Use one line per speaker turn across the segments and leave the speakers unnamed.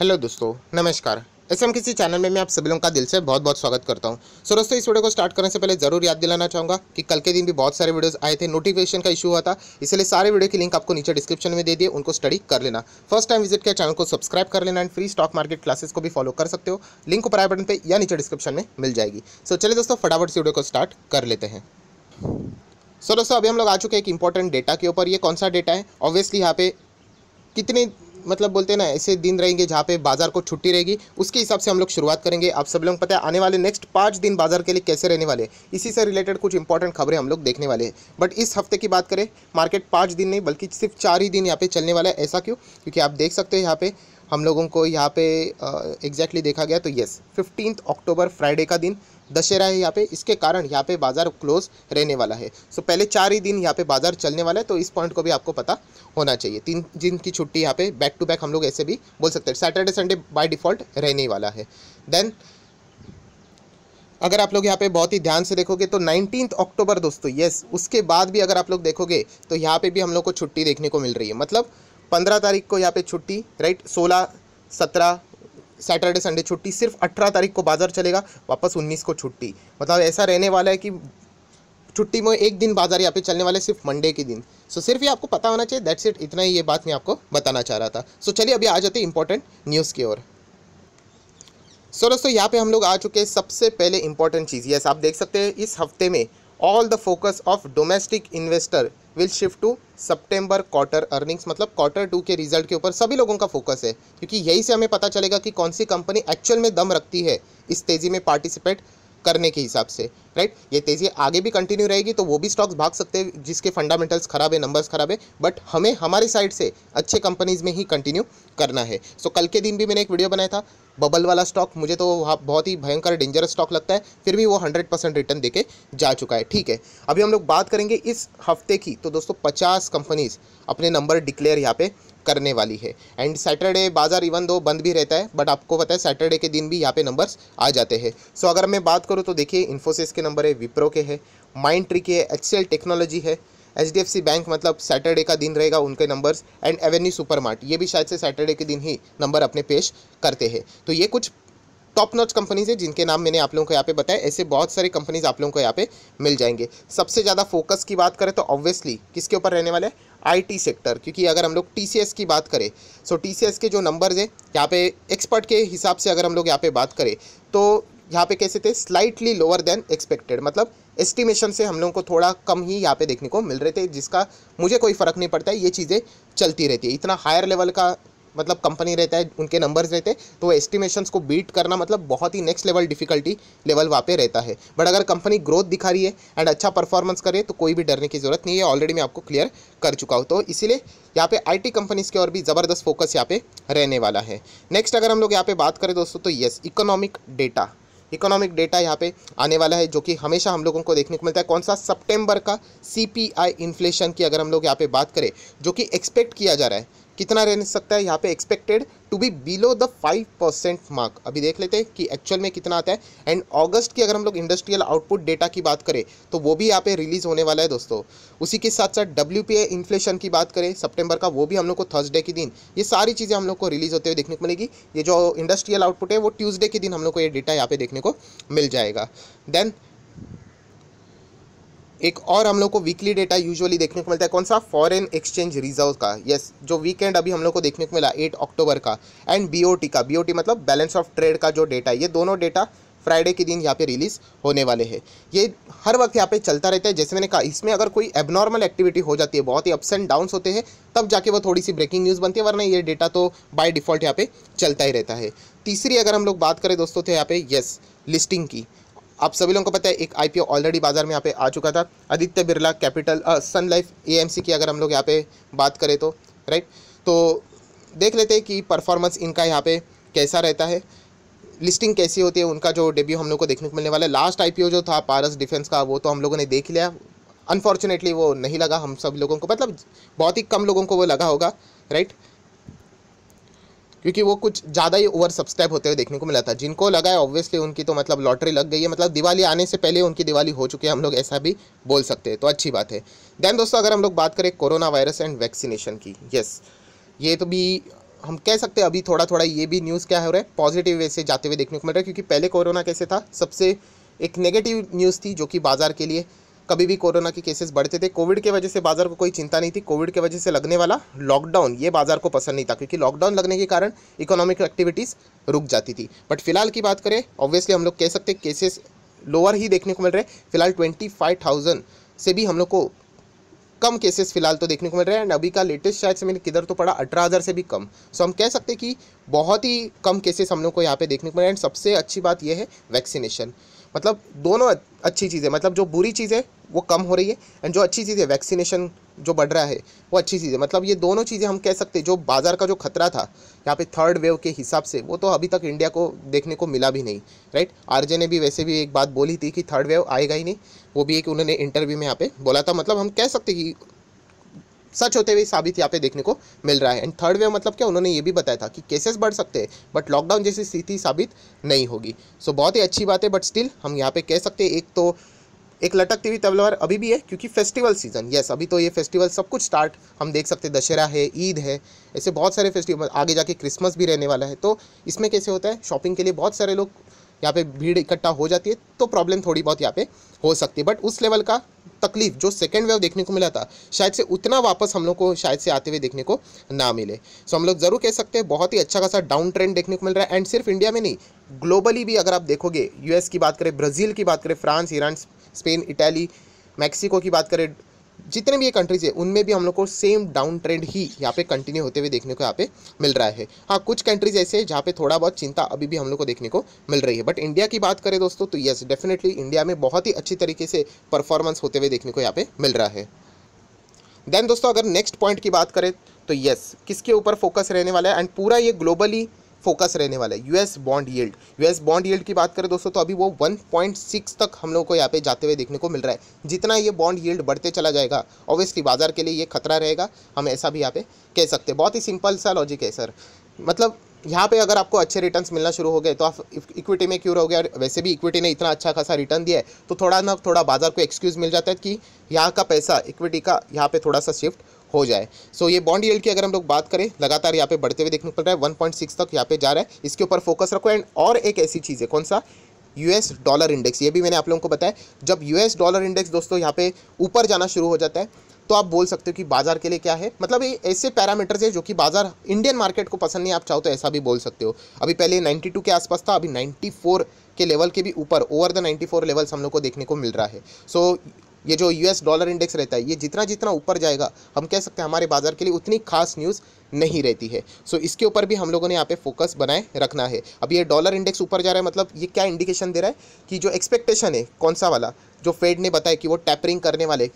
hello दोस्तों नमस्कार S M किसी चैनल में मैं आप सभी लोगों का दिल से बहुत बहुत स्वागत करता हूं सो so, दोस्तों इस वीडियो को स्टार्ट करने से पहले जरूर याद दिलाना चाहूँगा कि कल के दिन भी बहुत सारे वीडियोस आए थे नोटिफिकेशन का इशू हुआ था इसलिए सारे वीडियो की लिंक आपको नीचे डिस्क्रिप्शन में दे दिए उनको स्टडी कर लेना फर्स्ट टाइम विजिट किया चैनल को सब्सक्राइब कर लेना and free stock market classes को भी फॉलो कर सकते हो लिंक ऊपर आए बटन पर या नीचे डिस्क्रिप्शन में मिल जाएगी सो चले चलिए दोस्तों फटाफट से वीडियो को स्टार्ट कर लेते हैं सो दोस्तों अभी हम लोग आ चुके हैं एक इंपॉर्टेंट डेटा के ऊपर ये कौन सा डेटा है ऑब्वियसली यहाँ पे कितने मतलब बोलते हैं ना ऐसे दिन रहेंगे जहाँ पे बाजार को छुट्टी रहेगी उसके हिसाब से हम लोग शुरुआत करेंगे आप सब लोग पता है आने वाले नेक्स्ट पाँच दिन बाजार के लिए कैसे रहने वाले इसी से रिलेटेड कुछ इंपॉर्टेंट खबरें हम लोग देखने वाले हैं बट इस हफ्ते की बात करें मार्केट पाँच दिन नहीं बल्कि सिर्फ चार ही दिन यहाँ पे चलने वाला है ऐसा क्यों क्योंकि आप देख सकते हैं यहाँ पे हम लोगों को यहाँ पे एग्जैक्टली देखा गया तो येस फिफ्टीन अक्टूबर फ्राइडे का दिन दशहरा है यहाँ पे इसके कारण यहाँ पे बाज़ार क्लोज रहने वाला है सो पहले चार ही दिन यहाँ पे बाज़ार चलने वाला है तो इस पॉइंट को भी आपको पता होना चाहिए तीन दिन की छुट्टी यहाँ पे बैक टू बैक हम लोग ऐसे भी बोल सकते हैं सैटरडे संडे बाय डिफ़ॉल्ट रहने वाला है देन अगर आप लोग यहाँ पे बहुत ही ध्यान से देखोगे तो नाइनटीन अक्टूबर दोस्तों येस उसके बाद भी अगर आप लोग देखोगे तो यहाँ पे भी हम लोग को छुट्टी देखने को मिल रही है मतलब पंद्रह तारीख को यहाँ पे छुट्टी राइट सोलह सत्रह सैटरडे संडे छुट्टी सिर्फ अठारह तारीख को बाज़ार चलेगा वापस उन्नीस को छुट्टी मतलब ऐसा रहने वाला है कि छुट्टी में एक दिन बाज़ार यहाँ पे चलने वाले सिर्फ मंडे के दिन सो so, सिर्फ ये आपको पता होना चाहिए दैट्स इट इतना ही ये बात मैं आपको बताना चाह रहा था सो so, चलिए अभी आ जाते हैं इंपॉर्टेंट न्यूज़ की ओर सो so, दोस्तों यहाँ पे हम लोग आ चुके हैं सबसे पहले इंपॉर्टेंट चीज़ ये आप देख सकते हैं इस हफ्ते में all the focus of domestic investor will shift to September quarter earnings मतलब क्वार्टर टू के रिजल्ट के ऊपर सभी लोगों का फोकस है क्योंकि यही से हमें पता चलेगा कि कौन सी कंपनी एक्चुअल में दम रखती है इस तेज़ी में पार्टिसिपेट करने के हिसाब से राइट ये तेज़ी आगे भी कंटिन्यू रहेगी तो वो भी स्टॉक्स भाग सकते हैं जिसके फंडामेंटल्स खराब है नंबर्स खराब है बट हमें हमारे साइड से अच्छे कंपनीज़ में ही कंटिन्यू करना है सो so, कल के दिन भी मैंने एक वीडियो बनाया था बबल वाला स्टॉक मुझे तो वहाँ बहुत ही भयंकर डेंजरस स्टॉक लगता है फिर भी वो हंड्रेड परसेंट रिटर्न देके जा चुका है ठीक है अभी हम लोग बात करेंगे इस हफ्ते की तो दोस्तों पचास कंपनीज़ अपने नंबर डिक्लेयर यहाँ पे करने वाली है एंड सैटरडे बाज़ार इवन दो बंद भी रहता है बट आपको पता है सैटरडे के दिन भी यहाँ पे नंबर्स आ जाते हैं सो so, अगर मैं बात करूँ तो देखिए इन्फोसिस के नंबर है विप्रो के है माइंड ट्री के है एक्सेल टेक्नोलॉजी है H D F C bank मतलब सैटरडे का दिन रहेगा उनके नंबर्स एंड एवेन्यू सुपरमार्ट ये भी शायद से सैटरडे के दिन ही नंबर अपने पेश करते हैं तो ये कुछ टॉप नॉच कंपनीज है जिनके नाम मैंने आप लोगों को यहाँ पे बताया ऐसे बहुत सारी कंपनीज आप लोगों को यहाँ पे मिल जाएंगे सबसे ज़्यादा फोकस की बात करें तो ऑब्वियसली किसके ऊपर रहने वाले आईटी सेक्टर क्योंकि अगर हम लोग टीसीएस की बात करें सो टीसीएस के जो नंबर्स हैं यहाँ पे एक्सपर्ट के हिसाब से अगर हम लोग यहाँ पे बात करें तो यहाँ पे कैसे थे स्लाइटली लोअर देन एक्सपेक्टेड मतलब एस्टिमेशन से हम लोगों को थोड़ा कम ही यहाँ पे देखने को मिल रहे थे जिसका मुझे कोई फ़र्क नहीं पड़ता है ये चीज़ें चलती रहती है इतना हायर लेवल का मतलब कंपनी रहता है उनके नंबर्स रहते हैं तो एस्टिमेशंस को बीट करना मतलब बहुत ही नेक्स्ट लेवल डिफिकल्टी लेवल वहाँ पे रहता है बट अगर कंपनी ग्रोथ दिखा रही है एंड अच्छा परफॉर्मेंस करे तो कोई भी डरने की ज़रूरत नहीं है ऑलरेडी मैं आपको क्लियर कर चुका हूँ तो इसीलिए यहाँ पे आईटी कंपनीज के और भी ज़बरदस्त फोकस यहाँ पे रहने वाला है नेक्स्ट अगर हम लोग यहाँ पे बात करें दोस्तों तो yes economic data economic data यहाँ पे आने वाला है जो कि हमेशा हम लोगों को देखने को मिलता है कौन सा सितंबर का सीपीआई इन्फ्लेशन की अगर हम लोग यहाँ पे बात करें जो कि एक्सपेक्ट किया जा रहा है कितना रह सकता है यहाँ पे expected to be below the five percent mark अभी देख लेते हैं कि एक्चुअल में कितना आता है एंड अगस्त की अगर हम लोग इंडस्ट्रियल आउटपुट डेटा की बात करें तो वो भी यहाँ पे रिलीज़ होने वाला है दोस्तों उसी के साथ साथ डब्ल्यू पी इन्फ्लेशन की बात करें सेप्टेम्बर का वो भी हम लोग को थर्सडे के दिन ये सारी चीज़ें हम लोग को रिलीज़ होते हुए देखने को मिलेगी ये जो इंडस्ट्रियल आउटपुट है वो ट्यूजडे के दिन हम लोग को ये डेटा यहाँ पे देखने को मिल जाएगा देन एक और हम लोग को वीकली डेटा यूजुअली देखने को मिलता है कौन सा फॉरेन एक्सचेंज रिजर्व का यस yes, जो वीकेंड अभी हम लोग को देखने को मिला एट अक्टूबर का एंड बी का बी मतलब बैलेंस ऑफ ट्रेड का जो डेटा है ये दोनों डेटा फ्राइडे के दिन यहाँ पे रिलीज़ होने वाले हैं ये हर वक्त यहाँ पे चलता रहता है जैसे मैंने कहा इसमें अगर कोई एबनॉर्मल एक्टिविटी हो जाती है बहुत ही अप्स एंड डाउन्स होते हैं तब जाके वो थोड़ी सी ब्रेकिंग न्यूज़ बनती है वरना ये डेटा तो बाय डिफ़ॉल्ट यहाँ पे चलता ही रहता है तीसरी अगर हम लोग बात करें दोस्तों तो यहाँ पे येस लिस्टिंग की आप सभी लोगों को पता है एक आई ऑलरेडी बाजार में यहाँ पे आ चुका था Aditya Birla capital sun life AMC की अगर हम लोग यहाँ पे बात करें तो राइट तो देख लेते हैं कि परफॉर्मेंस इनका यहाँ पे कैसा रहता है लिस्टिंग कैसी होती है उनका जो डेब्यू हम लोग को देखने को मिलने वाला है लास्ट आई जो था पारस डिफेंस का वो तो हम लोगों ने देख लिया अनफॉर्चुनेटली वो नहीं लगा हम सब लोगों को मतलब बहुत ही कम लोगों को वो लगा होगा राइट क्योंकि वो कुछ ज़्यादा ही ओवर सब्सक्राइब होते हुए देखने को मिला था जिनको लगा है ऑब्वियसली उनकी तो मतलब लॉटरी लग गई है मतलब दिवाली आने से पहले उनकी दिवाली हो चुकी है हम लोग ऐसा भी बोल सकते हैं तो अच्छी बात है दैन दोस्तों अगर हम लोग बात करें कोरोना वायरस एंड वैक्सीनेशन की यस ये तो भी हम कह सकते हैं अभी थोड़ा थोड़ा ये भी न्यूज़ क्या हो रहा है पॉजिटिव वे से जाते हुए देखने को मिल रहा है क्योंकि पहले कोरोना कैसे था सबसे एक नेगेटिव न्यूज़ थी जो कि बाज़ार के लिए कभी भी कोरोना के केसेस बढ़ते थे कोविड के वजह से बाज़ार को कोई चिंता नहीं थी कोविड के वजह से लगने वाला लॉकडाउन ये बाज़ार को पसंद नहीं था क्योंकि लॉकडाउन लगने के कारण इकोनॉमिक एक्टिविटीज़ रुक जाती थी बट फिलहाल की बात करें ऑब्वियसली हम लोग कह सकते केसेस लोअर ही देखने को मिल रहे फिलहाल ट्वेंटी फाइव थाउजेंड से भी हम लोग को कम केसेस फिलहाल तो देखने को मिल रहे हैं एंड अभी का लेटेस्ट शायद से मैंने किधर तो पड़ा अठारह हज़ार से भी कम सो so, हम कह सकते हैं कि बहुत ही कम केसेस हम लोग को यहाँ पे देखने को मिल रहे हैं एंड सबसे अच्छी बात यह है वैक्सीनेशन मतलब दोनों अच्छी चीज़ें मतलब जो बुरी चीज़ें वो कम हो रही है एंड जो अच्छी चीज़ें वैक्सीनेशन जो बढ़ रहा है वो अच्छी चीज़ है मतलब ये दोनों चीज़ें हम कह सकते हैं जो बाज़ार का जो खतरा था यहाँ पे थर्ड वेव के हिसाब से वो तो अभी तक इंडिया को देखने को मिला भी नहीं राइट आरजे ने भी वैसे भी एक बात बोली थी कि थर्ड वेव आएगा ही नहीं वो भी एक उन्होंने इंटरव्यू में यहाँ पे बोला था मतलब हम कह सकते कि सच होते हुए साबित यहाँ पे देखने को मिल रहा है एंड थर्ड वेव मतलब क्या उन्होंने ये भी बताया था कि केसेस बढ़ सकते हैं बट लॉकडाउन जैसी स्थिति साबित नहीं होगी सो so, बहुत ही अच्छी बात है बट स्टिल हम यहाँ पे कह सकते हैं एक तो एक लटकती हुई तलवार अभी भी है क्योंकि फेस्टिवल सीज़न यस अभी तो ये फेस्टिवल सब कुछ स्टार्ट हम देख सकते हैं दशहरा है ईद है ऐसे बहुत सारे फेस्टिवल आगे जाके क्रिसमस भी रहने वाला है तो इसमें कैसे होता है शॉपिंग के लिए बहुत सारे लोग यहाँ पे भीड़ इकट्ठा हो जाती है तो प्रॉब्लम थोड़ी बहुत यहाँ पे हो सकती है बट उस लेवल का तकलीफ जो सेकेंड वेव देखने को मिला था शायद से उतना वापस हम लोग को शायद से आते हुए देखने को ना मिले सो हम लोग ज़रूर कह सकते हैं बहुत ही अच्छा खासा डाउन ट्रेंड देखने को मिल रहा है एंड सिर्फ इंडिया में नहीं ग्लोबली भी अगर आप देखोगे यूएस की बात करें ब्राज़ील की बात करें France Iran Spain Italy Mexico की बात करें जितने भी ये कंट्रीज़ है उनमें भी हम लोग को सेम डाउन ट्रेंड ही यहाँ पे कंटिन्यू होते हुए देखने को यहाँ पे मिल रहा है हाँ कुछ कंट्रीज़ ऐसे हैं जहाँ पे थोड़ा बहुत चिंता अभी भी हम लोग को देखने को मिल रही है बट इंडिया की बात करें दोस्तों तो येस डेफिनेटली इंडिया में बहुत ही अच्छी तरीके से परफॉर्मेंस होते हुए देखने को यहाँ पे मिल रहा है देन दोस्तों अगर नेक्स्ट पॉइंट की बात करें तो यस किसके ऊपर फोकस रहने वाला है एंड पूरा ये ग्लोबली फोकस रहने वाला है US bond yield US bond yield की बात करें दोस्तों तो अभी वो 1.6 तक हम लोग को यहाँ पे जाते हुए देखने को मिल रहा है जितना ये बॉन्ड यील्ड बढ़ते चला जाएगा ऑब्वियसली बाजार के लिए ये खतरा रहेगा हम ऐसा भी यहाँ पे कह सकते हैं बहुत ही सिंपल सा लॉजिक है सर मतलब यहाँ पे अगर आपको अच्छे रिटर्न्स मिलना शुरू हो गए तो आप इक्विटी में क्यों रहोगे और वैसे भी इक्विटी ने इतना अच्छा खासा रिटर्न दिया है तो थोड़ा ना थोड़ा बाजार को एक्सक्यूज़ मिल जाता है कि यहाँ का पैसा इक्विटी का यहाँ पे थोड़ा सा शिफ्ट हो जाए सो so, ये बॉन्ड येल्ड की अगर हम लोग बात करें लगातार यहाँ पे बढ़ते हुए देखने को मिल रहा है वन तक यहाँ पे जा रहा है इसके ऊपर फोकस रखो एंड और एक ऐसी चीज़ है कौन सा यूएस डॉलर इंडेक्स ये भी मैंने आप लोगों को बताया जब यूएस डॉलर इंडेक्स दोस्तों यहाँ पे ऊपर जाना शुरू हो जाता है तो आप बोल सकते हो कि बाजार के लिए क्या है मतलब ये ऐसे पैरामीटर्स है जो कि बाजार इंडियन मार्केट को पसंद नहीं आप चाहो तो ऐसा भी बोल सकते हो अभी पहले टू के आसपास था अभी फोर के लेवल के भी ऊपर ओवर द 94 लेवल्स हम लोग को देखने को मिल रहा है सो so, ये जो यूएस डॉलर इंडेक्स रहता है ये जितना जितना ऊपर जाएगा हम कह सकते हैं हमारे बाजार के लिए उतनी खास न्यूज़ नहीं रहती है सो so, इसके ऊपर भी हम लोगों ने यहाँ पे फोकस बनाए रखना है अब ये डॉलर इंडेक्स ऊपर जा रहा है मतलब ये क्या इंडिकेशन दे रहा है कि जो एक्सपेक्टेशन है कौन सा वाला जो फेड ने बताया कि वो टैपरिंग करने वाले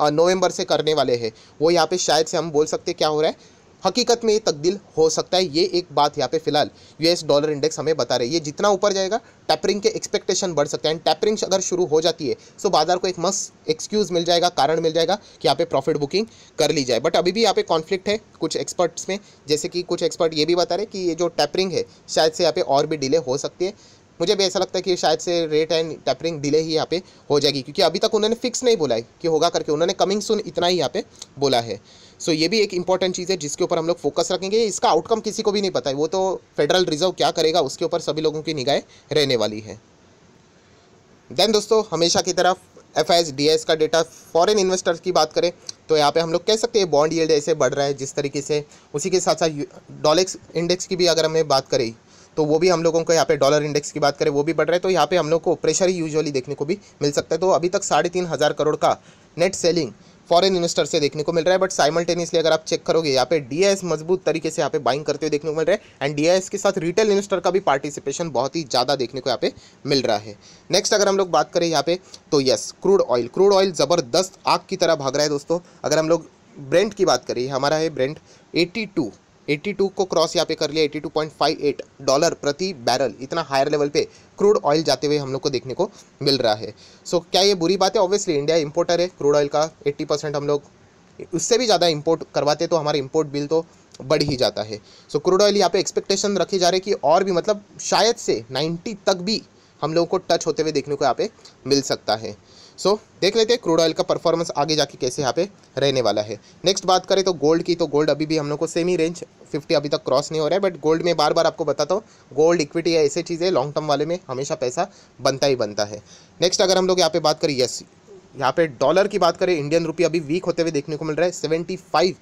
नवंबर से करने वाले हैं वो यहाँ पे शायद से हम बोल सकते क्या हो रहा है हकीकत में ये तब्दील हो सकता है ये एक बात यहाँ पे फिलहाल यूएस डॉलर इंडेक्स हमें बता रही है ये जितना ऊपर जाएगा टैपरिंग के एक्सपेक्टेशन बढ़ सकते हैं टैपरिंग अगर शुरू हो जाती है तो बाजार को एक मस्त एक्सक्यूज़ मिल जाएगा कारण मिल जाएगा कि यहाँ पे प्रॉफिट बुकिंग कर ली जाए बट अभी भी यहाँ पे कॉन्फ्लिक्ट है कुछ एक्सपर्ट्स में जैसे कि कुछ एक्सपर्ट ये भी बता रहे कि ये जो टैपरिंग है शायद से यहाँ पे और भी डिले हो सकती है मुझे भी ऐसा लगता है कि शायद से रेट एंड टैपरिंग डिले ही यहाँ पे हो जाएगी क्योंकि अभी तक उन्होंने फिक्स नहीं बोला है कि होगा करके उन्होंने कमिंग सुन इतना ही यहाँ पे बोला है सो so, ये भी एक इंपॉर्टेंट चीज़ है जिसके ऊपर हम लोग फोकस रखेंगे इसका आउटकम किसी को भी नहीं पता है वो तो फेडरल रिजर्व क्या करेगा उसके ऊपर सभी लोगों की निगाहें रहने वाली है देन दोस्तों हमेशा की तरफ एफ एस डी एस का डेटा फॉरेन इन्वेस्टर्स की बात करें तो यहाँ पे हम लोग कह सकते हैं बॉन्ड यील्ड ऐसे बढ़ रहा है जिस तरीके से उसी के साथ साथ डॉलेक्स इंडेक्स की भी अगर हमें बात करें तो वो भी हम लोगों को यहाँ पे डॉलर इंडेक्स की बात करें वो भी बढ़ रहा है तो यहाँ पे हम लोग को प्रेशर ही यूजुअली देखने को भी मिल सकता है तो अभी तक साढ़े तीन हज़ार करोड़ का नेट सेलिंग फॉरेन इन्वेस्टर से देखने को मिल रहा है बट साइमल्टेनियसली अगर आप चेक करोगे यहाँ पे डी मजबूत तरीके से यहाँ पे बाइंग करते हुए देखने को मिल रहा है एंड डी के साथ रिटेल इन्वेस्टर का भी पार्टिसिपेशन बहुत ही ज़्यादा देखने को यहाँ पे मिल रहा है नेक्स्ट अगर हम लोग बात करें यहाँ पे तो yes crude oil crude oil ज़बरदस्त आग की तरह भाग रहा है दोस्तों अगर हम लोग ब्रेंड की बात करें हमारा है ब्रेंड एटी टू 82 को क्रॉस यहाँ पे कर लिया 82.58 डॉलर प्रति बैरल इतना हायर लेवल पे क्रूड ऑयल जाते हुए हम लोग को देखने को मिल रहा है सो so, क्या ये बुरी बात है ऑब्वियसली इंडिया इंपोर्टर है क्रूड ऑयल का 80 परसेंट हम लोग उससे भी ज़्यादा इंपोर्ट करवाते तो हमारा इंपोर्ट बिल तो बढ़ ही जाता है सो क्रूड ऑयल यहाँ पे एक्सपेक्टेशन रखी जा रही है कि और भी मतलब शायद से नाइन्टी तक भी हम लोगों को टच होते हुए देखने को यहाँ पे मिल सकता है सो so, देख लेते हैं क्रूड ऑयल का परफॉर्मेंस आगे जाके कैसे यहाँ पे रहने वाला है नेक्स्ट बात करें तो गोल्ड की तो गोल्ड अभी भी हम लोग को सेम ही रेंज 50 अभी तक क्रॉस नहीं हो रहा है बट गोल्ड में बार बार आपको बताता हूँ गोल्ड इक्विटी या ऐसे चीज़ें लॉन्ग टर्म वाले में हमेशा पैसा बनता ही बनता है नेक्स्ट अगर हम लोग यहाँ पे बात करें यस यहाँ पे डॉलर की बात करें इंडियन रुपये अभी वीक होते हुए देखने को मिल रहा है सेवेंटी फाइव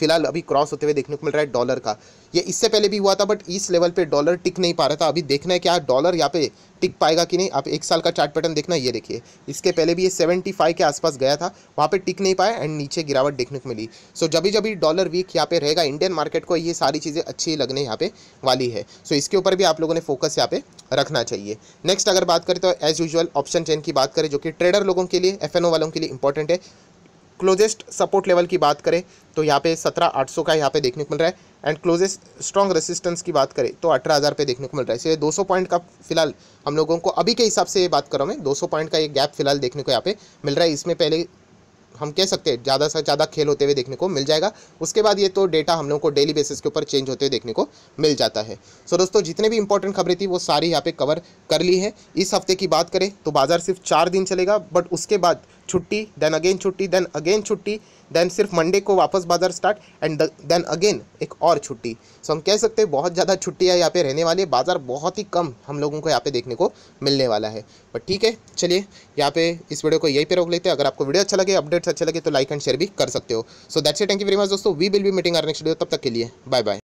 फिलहाल अभी क्रॉस होते हुए देखने को मिल रहा है डॉलर का ये इससे पहले भी हुआ था बट इस लेवल पे डॉलर टिक नहीं पा रहा था अभी देखना है क्या डॉलर यहाँ पे टिक पाएगा कि नहीं आप एक साल का चार्ट पैटर्न देखना ये देखिए इसके पहले भी ये सेवेंटी फाइव के आसपास गया था वहाँ पे टिक नहीं पाया एंड नीचे गिरावट देखने को मिली सो so, जब भी जब भी डॉलर वीक यहाँ पे रहेगा इंडियन मार्केट को ये सारी चीज़ें अच्छी लगने यहाँ पे वाली है सो so, इसके ऊपर भी आप लोगों ने फोकस यहाँ पे रखना चाहिए नेक्स्ट अगर बात करें तो एज यूजल ऑप्शन चेन की बात करें जो कि ट्रेडर लोगों के लिए एफ वालों के लिए इंपॉर्टेंट है क्लोजेस्ट सपोर्ट लेवल की बात करें तो यहाँ पे सत्रह आठ सौ का यहाँ पे देखने को मिल रहा है एंड क्लोजेस्ट स्ट्रॉन्ग रेसिस्टेंस की बात करें तो अठारह हज़ार पे देखने को मिल रहा है इसलिए दो सौ पॉइंट का फिलहाल हम लोगों को अभी के हिसाब से ये बात कर रहा हूँ मैं पॉइंट का ये गैप फिलहाल देखने को यहाँ पे मिल रहा है इसमें पहले हम कह सकते हैं ज़्यादा से ज़्यादा खेल होते हुए देखने को मिल जाएगा उसके बाद ये तो डेटा हम लोग को डेली बेसिस के ऊपर चेंज होते हुए देखने को मिल जाता है सो so दोस्तों जितने भी इंपॉर्टेंट खबरें थी वो सारी यहाँ पे कवर कर ली है इस हफ्ते की बात करें तो बाजार सिर्फ चार दिन चलेगा बट उसके बाद छुट्टी देन अगेन छुट्टी देन अगेन छुट्टी देन सिर्फ मंडे को वापस बाजार स्टार्ट एंड देन अगेन एक और छुट्टी सो हम कह सकते हैं बहुत ज़्यादा छुट्टियाँ यहाँ पे रहने वाली है बाज़ार बहुत ही कम हम लोगों को यहाँ पे देखने को मिलने वाला है बट ठीक है चलिए यहाँ पे इस वीडियो को यहीं पे रोक लेते हैं अगर आपको वीडियो अच्छा लगे अपडेट्स अच्छे लगे तो लाइक एंड शेयर भी कर सकते हो so that's a thank you very much दोस्तों we will be meeting our next video तब तक के लिए बाय बाय